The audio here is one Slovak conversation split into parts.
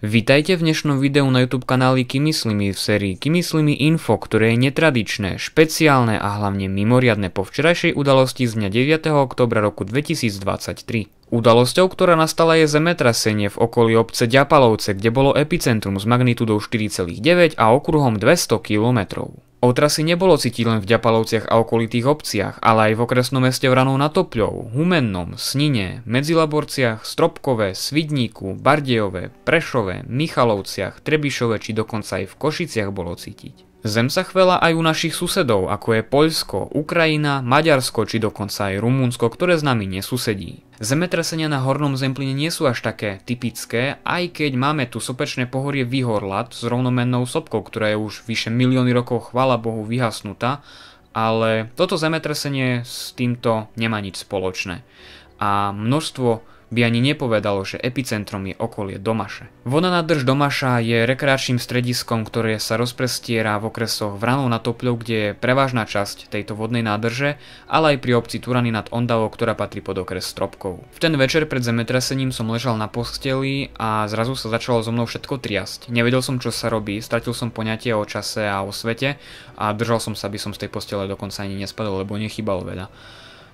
Vítajte v dnešnom videu na YouTube kanáli Kymyslimi v sérii Kymyslimi Info, ktoré je netradičné, špeciálne a hlavne mimoriadne po včerajšej udalosti z dňa 9. oktobra roku 2023. Udalosťou, ktorá nastala je zemetrasenie v okolí obce Ďapalovce, kde bolo epicentrum s magnitúdou 4,9 a okruhom 200 kilometrov. Otrasy nebolo cítiť len v Ďapalovciach a okolitých obciach, ale aj v okresnom meste Vranov na Topľov, Humennom, Snine, Medzilaborciach, Stropkové, Svidníku, Bardejové, Prešové, Michalovciach, Trebišove či dokonca aj v Košiciach bolo cítiť. Zem sa chvela aj u našich susedov, ako je Poľsko, Ukrajina, Maďarsko či dokonca aj Rumunsko, ktoré s nami nesusedí. Zemetrasenia na hornom Zempline nie sú až také typické, aj keď máme tu sopečné pohorie Vyhorlat s rovnomennou sopkou, ktorá je už vyše milióny rokov, chvala Bohu, vyhasnutá, ale toto zemetrasenie s týmto nemá nič spoločné. A množstvo by ani nepovedalo, že epicentrom je okolie Domaše. Voda na drž Domaša je rekreačným strediskom, ktoré sa rozprestiera v okresoch Vranov na Topľov, kde je prevažná časť tejto vodnej nádrže, ale aj pri obci Turany nad Ondavou, ktorá patrí pod okres Stropkov. V ten večer pred zemetrasením som ležal na posteli a zrazu sa začalo so mnou všetko triasť. Nevedel som, čo sa robí, stratil som poňatie o čase a o svete a držal som sa, aby som z tej postele dokonca ani nespadol, lebo nechybalo veľa.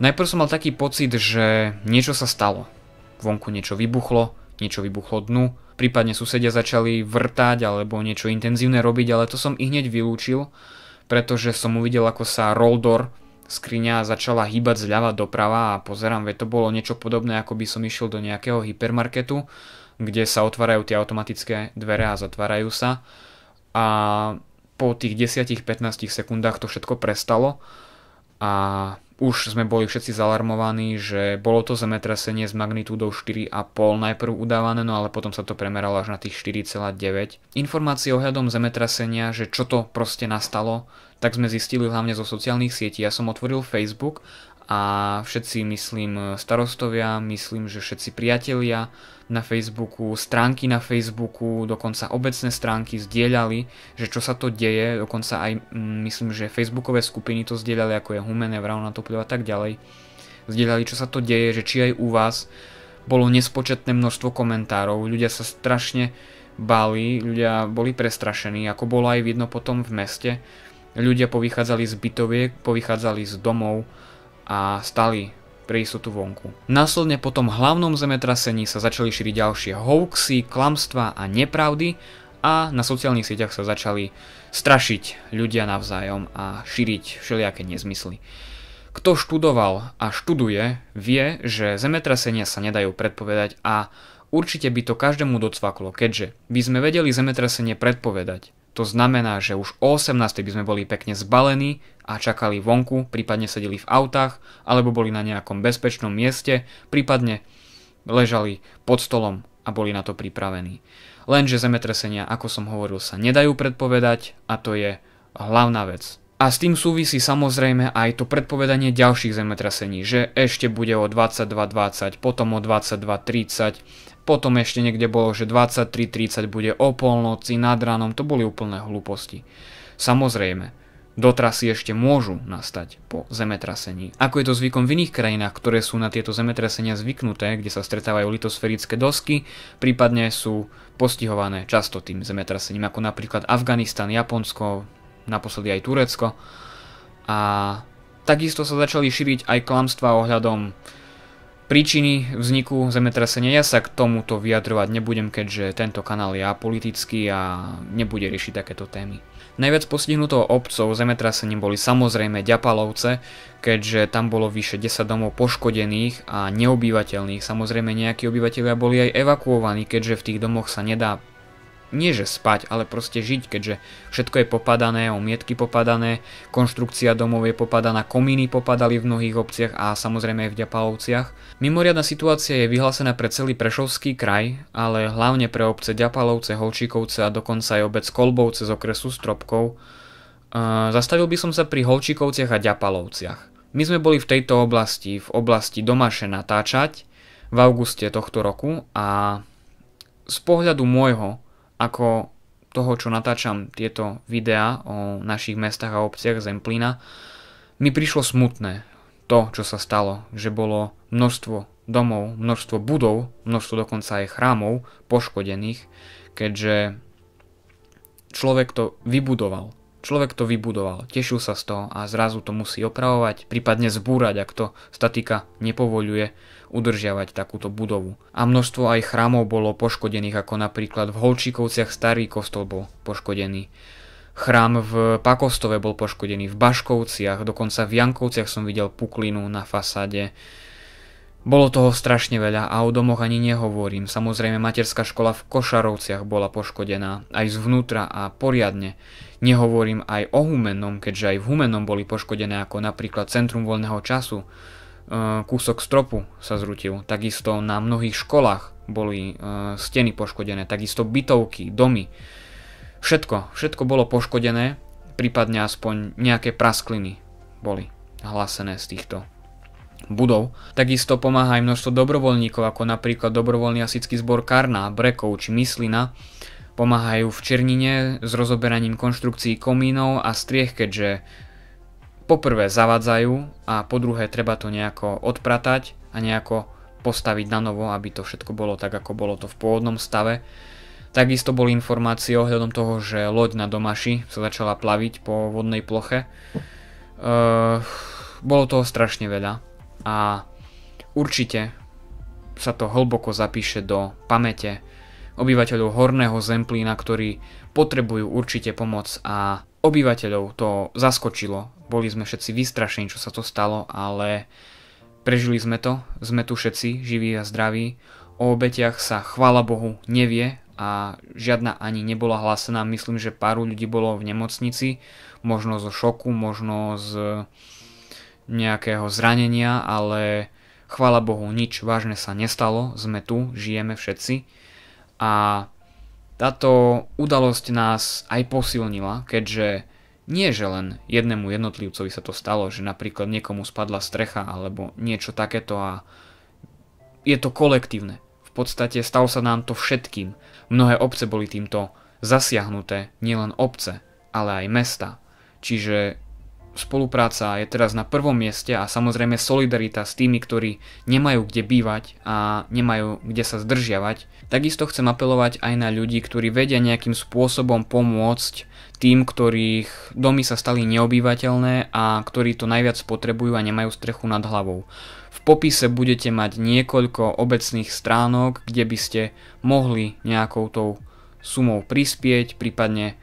Najprv som mal taký pocit, že niečo sa stalo vonku niečo vybuchlo, niečo vybuchlo dnu, prípadne susedia začali vrtať alebo niečo intenzívne robiť, ale to som i hneď vylúčil, pretože som uvidel, ako sa Roldor, skriňa začala hýbať zľava doprava a pozerám, veď to bolo niečo podobné, ako by som išiel do nejakého hypermarketu, kde sa otvárajú tie automatické dvere a zatvárajú sa. A po tých 10-15 sekundách to všetko prestalo a už sme boli všetci zalarmovaní, že bolo to zemetrasenie s magnitúdou 4,5 najprv udávané, no ale potom sa to premeralo až na tých 4,9. Informácie ohľadom zemetrasenia, že čo to proste nastalo, tak sme zistili hlavne zo sociálnych sietí. Ja som otvoril Facebook a všetci, myslím, starostovia, myslím, že všetci priatelia na Facebooku, stránky na Facebooku, dokonca obecné stránky zdieľali, že čo sa to deje, dokonca aj mm, myslím, že Facebookové skupiny to zdieľali, ako je Humene, Vrauna Topľov a tak ďalej. Zdieľali, čo sa to deje, že či aj u vás bolo nespočetné množstvo komentárov, ľudia sa strašne báli, ľudia boli prestrašení, ako bolo aj vidno potom v meste. Ľudia povychádzali z bytoviek, povychádzali z domov, a stali pre istotu vonku. Následne po tom hlavnom zemetrasení sa začali šíriť ďalšie hoaxy, klamstvá a nepravdy a na sociálnych sieťach sa začali strašiť ľudia navzájom a šíriť všelijaké nezmysly. Kto študoval a študuje, vie, že zemetrasenia sa nedajú predpovedať a určite by to každému docvaklo, keďže by sme vedeli zemetrasenie predpovedať. To znamená, že už o 18. by sme boli pekne zbalení a čakali vonku, prípadne sedeli v autách, alebo boli na nejakom bezpečnom mieste, prípadne ležali pod stolom a boli na to pripravení. Lenže zemetresenia, ako som hovoril, sa nedajú predpovedať a to je hlavná vec. A s tým súvisí samozrejme aj to predpovedanie ďalších zemetrasení, že ešte bude o 22.20, potom o 22.30, potom ešte niekde bolo, že 23.30 bude o polnoci, nad ránom, to boli úplné hlúposti. Samozrejme, dotrasy ešte môžu nastať po zemetrasení. Ako je to zvykom v iných krajinách, ktoré sú na tieto zemetrasenia zvyknuté, kde sa stretávajú litosferické dosky, prípadne sú postihované často tým zemetrasením, ako napríklad Afganistan, Japonsko, naposledy aj Turecko. A takisto sa začali šíriť aj klamstvá ohľadom Príčiny vzniku zemetrasenia ja sa k tomuto vyjadrovať nebudem, keďže tento kanál je apolitický a nebude riešiť takéto témy. Najviac postihnutou obcov zemetrasením boli samozrejme Ďapalovce, keďže tam bolo vyše 10 domov poškodených a neobývateľných. Samozrejme nejakí obyvateľia boli aj evakuovaní, keďže v tých domoch sa nedá nie že spať, ale proste žiť, keďže všetko je popadané, omietky popadané, konštrukcia domov je popadaná, komíny popadali v mnohých obciach a samozrejme aj v Ďapalovciach. Mimoriadna situácia je vyhlásená pre celý Prešovský kraj, ale hlavne pre obce Ďapalovce, Holčíkovce a dokonca aj obec Kolbovce z okresu Stropkov. E, zastavil by som sa pri Holčíkovciach a Ďapalovciach. My sme boli v tejto oblasti, v oblasti Domaše natáčať v auguste tohto roku a z pohľadu môjho ako toho, čo natáčam tieto videá o našich mestách a obciach Zemplína, mi prišlo smutné to, čo sa stalo, že bolo množstvo domov, množstvo budov, množstvo dokonca aj chrámov poškodených, keďže človek to vybudoval. Človek to vybudoval, tešil sa z toho a zrazu to musí opravovať, prípadne zbúrať, ak to statika nepovoľuje udržiavať takúto budovu. A množstvo aj chrámov bolo poškodených, ako napríklad v Holčíkovciach starý kostol bol poškodený. Chrám v Pakostove bol poškodený, v Baškovciach, dokonca v Jankovciach som videl puklinu na fasáde. Bolo toho strašne veľa a o domoch ani nehovorím. Samozrejme, materská škola v Košarovciach bola poškodená, aj zvnútra a poriadne. Nehovorím aj o Humennom, keďže aj v Humennom boli poškodené ako napríklad Centrum voľného času. E, kúsok stropu sa zrutil. Takisto na mnohých školách boli e, steny poškodené, takisto bytovky, domy. Všetko, všetko bolo poškodené, prípadne aspoň nejaké praskliny boli hlásené z týchto budov. Takisto pomáha aj množstvo dobrovoľníkov, ako napríklad dobrovoľný asický zbor Karná, Brekov či Myslina. Pomáhajú v Černine s rozoberaním konštrukcií komínov a striech, keďže poprvé zavadzajú a po druhé treba to nejako odpratať a nejako postaviť na novo, aby to všetko bolo tak, ako bolo to v pôvodnom stave. Takisto boli informácie ohľadom toho, že loď na Domaši sa začala plaviť po vodnej ploche. bolo toho strašne veľa a určite sa to hlboko zapíše do pamäte obyvateľov Horného Zemplína, ktorí potrebujú určite pomoc a obyvateľov to zaskočilo. Boli sme všetci vystrašení, čo sa to stalo, ale prežili sme to, sme tu všetci, živí a zdraví. O obetiach sa, chvála Bohu, nevie a žiadna ani nebola hlásená. Myslím, že pár ľudí bolo v nemocnici, možno zo šoku, možno z nejakého zranenia, ale chvála Bohu, nič vážne sa nestalo, sme tu, žijeme všetci a táto udalosť nás aj posilnila, keďže nie že len jednému jednotlivcovi sa to stalo, že napríklad niekomu spadla strecha alebo niečo takéto a je to kolektívne. V podstate stalo sa nám to všetkým. Mnohé obce boli týmto zasiahnuté, nielen obce, ale aj mesta. Čiže spolupráca je teraz na prvom mieste a samozrejme solidarita s tými, ktorí nemajú kde bývať a nemajú kde sa zdržiavať. Takisto chcem apelovať aj na ľudí, ktorí vedia nejakým spôsobom pomôcť tým, ktorých domy sa stali neobývateľné a ktorí to najviac potrebujú a nemajú strechu nad hlavou. V popise budete mať niekoľko obecných stránok, kde by ste mohli nejakou tou sumou prispieť, prípadne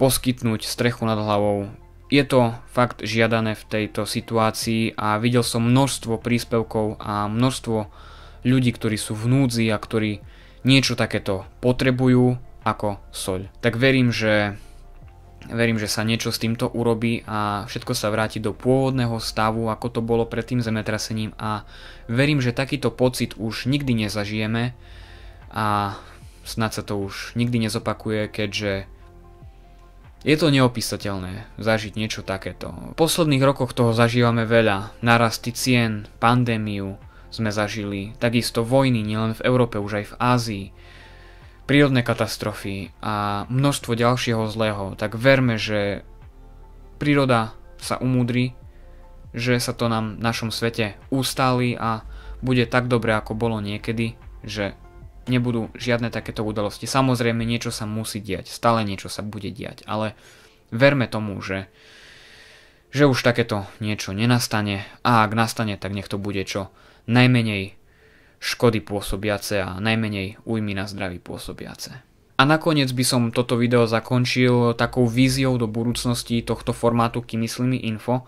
poskytnúť strechu nad hlavou je to fakt žiadané v tejto situácii a videl som množstvo príspevkov a množstvo ľudí, ktorí sú v núdzi a ktorí niečo takéto potrebujú ako soľ. Tak verím, že verím, že sa niečo s týmto urobí a všetko sa vráti do pôvodného stavu, ako to bolo pred tým zemetrasením a verím, že takýto pocit už nikdy nezažijeme a snad sa to už nikdy nezopakuje, keďže je to neopísateľné zažiť niečo takéto. V posledných rokoch toho zažívame veľa. Narasty cien, pandémiu sme zažili, takisto vojny nielen v Európe, už aj v Ázii prírodné katastrofy a množstvo ďalšieho zlého, tak verme, že príroda sa umúdri, že sa to nám v našom svete ustáli a bude tak dobre, ako bolo niekedy, že nebudú žiadne takéto udalosti. Samozrejme, niečo sa musí diať, stále niečo sa bude diať, ale verme tomu, že, že už takéto niečo nenastane a ak nastane, tak nech to bude čo najmenej škody pôsobiace a najmenej újmy na zdraví pôsobiace. A nakoniec by som toto video zakončil takou víziou do budúcnosti tohto formátu Kymyslimi Info,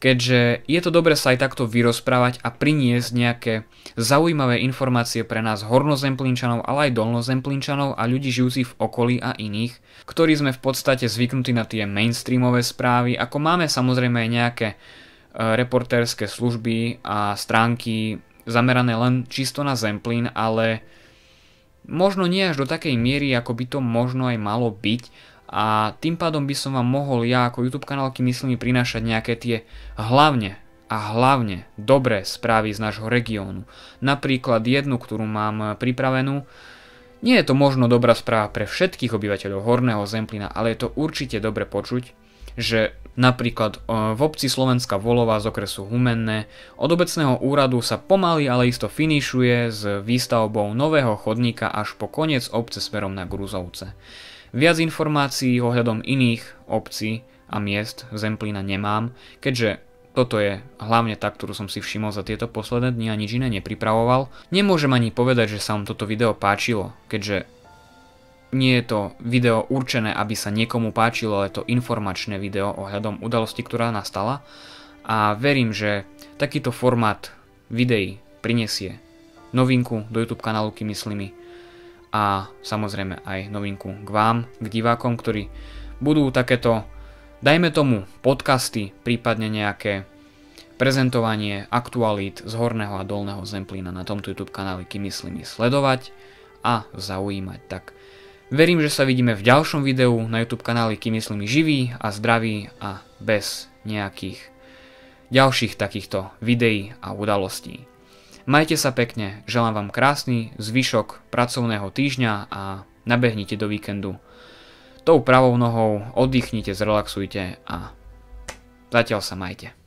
keďže je to dobre sa aj takto vyrozprávať a priniesť nejaké zaujímavé informácie pre nás hornozemplínčanov, ale aj dolnozemplínčanov a ľudí žijúcich v okolí a iných, ktorí sme v podstate zvyknutí na tie mainstreamové správy, ako máme samozrejme aj nejaké e, reportérske služby a stránky zamerané len čisto na Zemplín, ale možno nie až do takej miery, ako by to možno aj malo byť, a tým pádom by som vám mohol ja ako YouTube kanálky myslím prinášať nejaké tie hlavne a hlavne dobré správy z nášho regiónu. Napríklad jednu, ktorú mám pripravenú, nie je to možno dobrá správa pre všetkých obyvateľov Horného Zemplina, ale je to určite dobre počuť, že napríklad e, v obci Slovenska Volova z okresu Humenné od obecného úradu sa pomaly, ale isto finišuje s výstavbou nového chodníka až po koniec obce smerom na Gruzovce. Viac informácií ohľadom iných obcí a miest Zemplína nemám, keďže toto je hlavne tá, ktorú som si všimol za tieto posledné dni a nič iné nepripravoval. Nemôžem ani povedať, že sa vám toto video páčilo, keďže nie je to video určené, aby sa niekomu páčilo, ale to informačné video ohľadom udalosti, ktorá nastala. A verím, že takýto formát videí prinesie novinku do YouTube kanálu Kymyslimi, a samozrejme aj novinku k vám, k divákom, ktorí budú takéto, dajme tomu, podcasty, prípadne nejaké prezentovanie aktualít z horného a dolného zemplína na tomto YouTube kanáli kým Kymyslimi sledovať a zaujímať. Tak verím, že sa vidíme v ďalšom videu na YouTube kanáli myslím živý a zdravý a bez nejakých ďalších takýchto videí a udalostí. Majte sa pekne, želám vám krásny zvyšok pracovného týždňa a nabehnite do víkendu. Tou pravou nohou oddychnite, zrelaxujte a zatiaľ sa majte.